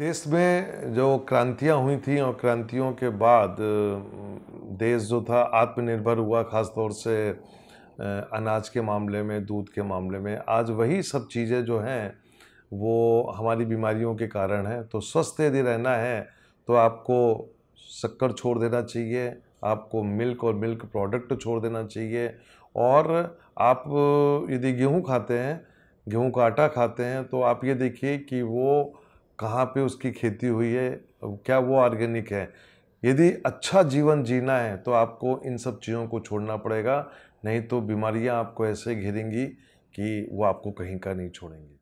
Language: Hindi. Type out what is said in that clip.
देश में जो क्रांतियाँ हुई थी और क्रांतियों के बाद देश जो था आत्मनिर्भर हुआ ख़ास तौर से अनाज के मामले में दूध के मामले में आज वही सब चीज़ें जो हैं वो हमारी बीमारियों के कारण हैं तो स्वस्थ यदि रहना है तो आपको शक्कर छोड़ देना चाहिए आपको मिल्क और मिल्क प्रोडक्ट छोड़ देना चाहिए और आप यदि गेहूँ खाते हैं गेहूँ का आटा खाते हैं तो आप ये देखिए कि वो कहाँ पे उसकी खेती हुई है क्या वो ऑर्गेनिक है यदि अच्छा जीवन जीना है तो आपको इन सब चीज़ों को छोड़ना पड़ेगा नहीं तो बीमारियाँ आपको ऐसे घेरेंगी कि वो आपको कहीं का नहीं छोड़ेंगी